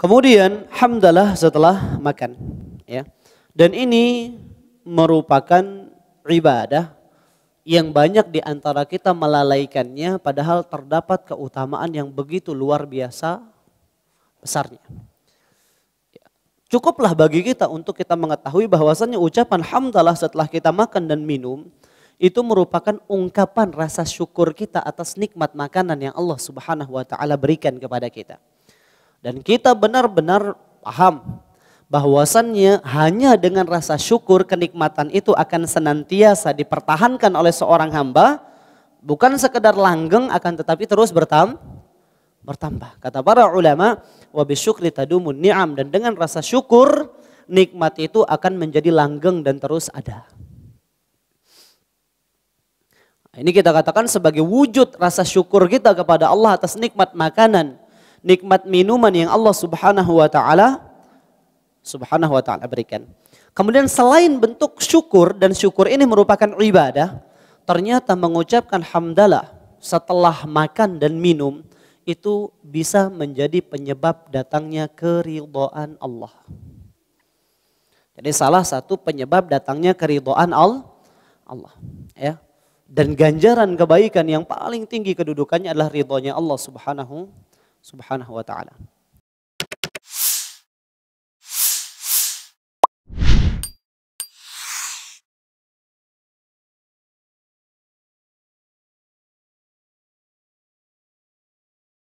Kemudian hamdalah setelah makan ya. Dan ini merupakan ibadah yang banyak di antara kita melalaikannya padahal terdapat keutamaan yang begitu luar biasa besarnya. Ya, cukuplah bagi kita untuk kita mengetahui bahwasannya ucapan hamdalah setelah kita makan dan minum itu merupakan ungkapan rasa syukur kita atas nikmat makanan yang Allah Subhanahu wa taala berikan kepada kita. Dan kita benar-benar paham bahwasannya hanya dengan rasa syukur kenikmatan itu akan senantiasa dipertahankan oleh seorang hamba bukan sekedar langgeng akan tetapi terus bertam bertambah. Kata para ulama, wa bisyukri tadumun ni'am dan dengan rasa syukur nikmat itu akan menjadi langgeng dan terus ada. Ini kita katakan sebagai wujud rasa syukur kita kepada Allah atas nikmat makanan, nikmat minuman yang Allah Subhanahu wa taala Subhanahu wa taala berikan. Kemudian selain bentuk syukur dan syukur ini merupakan ibadah, ternyata mengucapkan hamdalah setelah makan dan minum itu bisa menjadi penyebab datangnya keridhaan Allah. Jadi salah satu penyebab datangnya keridhaan Allah. Ya dan ganjaran kebaikan yang paling tinggi kedudukannya adalah ridhonya Allah Subhanahu Subhanahu wa taala.